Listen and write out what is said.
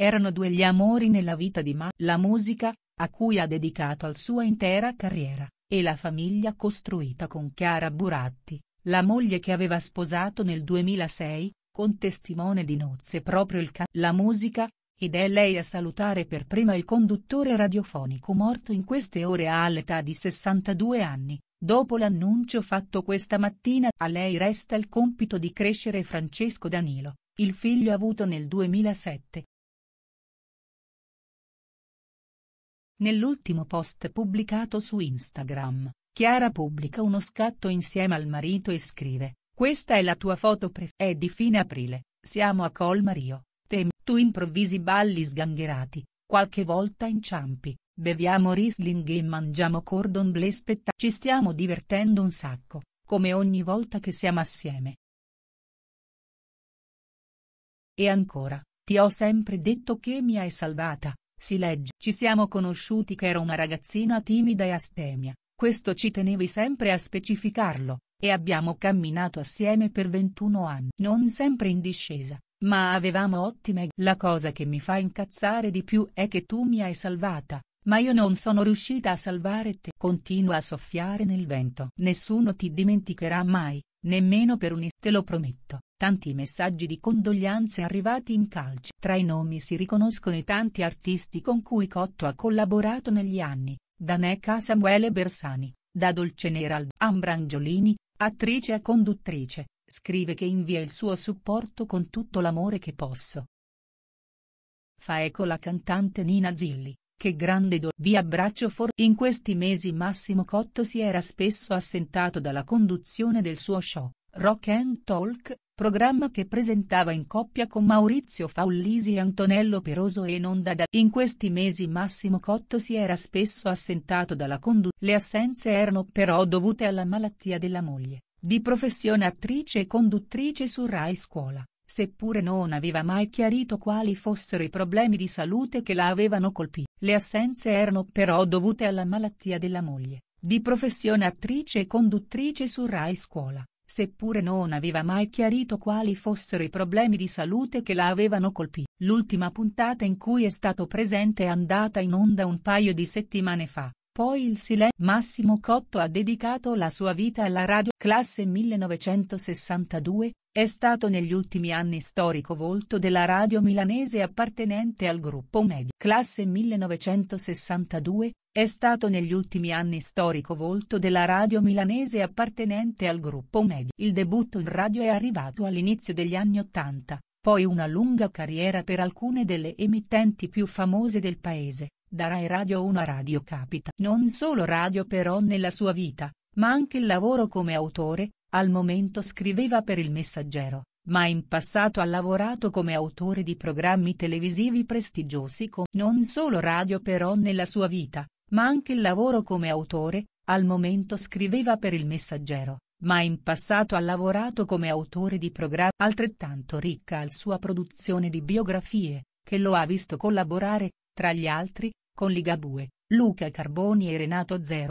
Erano due gli amori nella vita di Ma, la musica, a cui ha dedicato la sua intera carriera, e la famiglia costruita con Chiara Buratti, la moglie che aveva sposato nel 2006, con testimone di nozze proprio il ca la musica, ed è lei a salutare per prima il conduttore radiofonico morto in queste ore all'età di 62 anni. Dopo l'annuncio fatto questa mattina a lei resta il compito di crescere Francesco Danilo, il figlio avuto nel 2007, Nell'ultimo post pubblicato su Instagram, Chiara pubblica uno scatto insieme al marito e scrive, questa è la tua foto pre- è di fine aprile, siamo a Colmario, te tu improvvisi balli sgangherati, qualche volta inciampi, beviamo Riesling e mangiamo cordon bleu spettacolo, ci stiamo divertendo un sacco, come ogni volta che siamo assieme. E ancora, ti ho sempre detto che mi hai salvata, si legge, ci siamo conosciuti che ero una ragazzina timida e astemia, questo ci tenevi sempre a specificarlo, e abbiamo camminato assieme per 21 anni. Non sempre in discesa, ma avevamo ottime... La cosa che mi fa incazzare di più è che tu mi hai salvata, ma io non sono riuscita a salvare te. Continua a soffiare nel vento. Nessuno ti dimenticherà mai, nemmeno per un istante, te lo prometto. Tanti messaggi di condoglianze arrivati in calce. Tra i nomi si riconoscono i tanti artisti con cui Cotto ha collaborato negli anni, da Neca a Samuele Bersani, da Dolce Dolcenera al Ambrangiolini, attrice e conduttrice, scrive che invia il suo supporto con tutto l'amore che posso. Fa eco la cantante Nina Zilli, che grande do vi abbraccio for in questi mesi Massimo Cotto si era spesso assentato dalla conduzione del suo show, Rock and Talk, programma che presentava in coppia con Maurizio Faullisi e Antonello Peroso e in onda da... In questi mesi Massimo Cotto si era spesso assentato dalla conduzione. Le assenze erano però dovute alla malattia della moglie, di professione attrice e conduttrice su Rai Scuola, seppure non aveva mai chiarito quali fossero i problemi di salute che la avevano colpito. Le assenze erano però dovute alla malattia della moglie, di professione attrice e conduttrice su Rai Scuola, Seppure non aveva mai chiarito quali fossero i problemi di salute che la avevano colpito, l'ultima puntata in cui è stato presente è andata in onda un paio di settimane fa. Poi il silenzio. Massimo Cotto ha dedicato la sua vita alla radio classe 1962, è stato negli ultimi anni storico volto della radio milanese appartenente al gruppo Media. Classe 1962, è stato negli ultimi anni storico volto della radio milanese appartenente al gruppo Media. Il debutto in radio è arrivato all'inizio degli anni Ottanta, poi una lunga carriera per alcune delle emittenti più famose del paese da Rai Radio 1 a Radio Capita non solo Radio Però nella sua vita, ma anche il lavoro come autore, al momento scriveva per il messaggero, ma in passato ha lavorato come autore di programmi televisivi prestigiosi con non solo Radio Però nella sua vita, ma anche il lavoro come autore, al momento scriveva per il messaggero, ma in passato ha lavorato come autore di programmi altrettanto ricca al sua produzione di biografie, che lo ha visto collaborare, tra gli altri, con Ligabue, Luca Carboni e Renato Zero.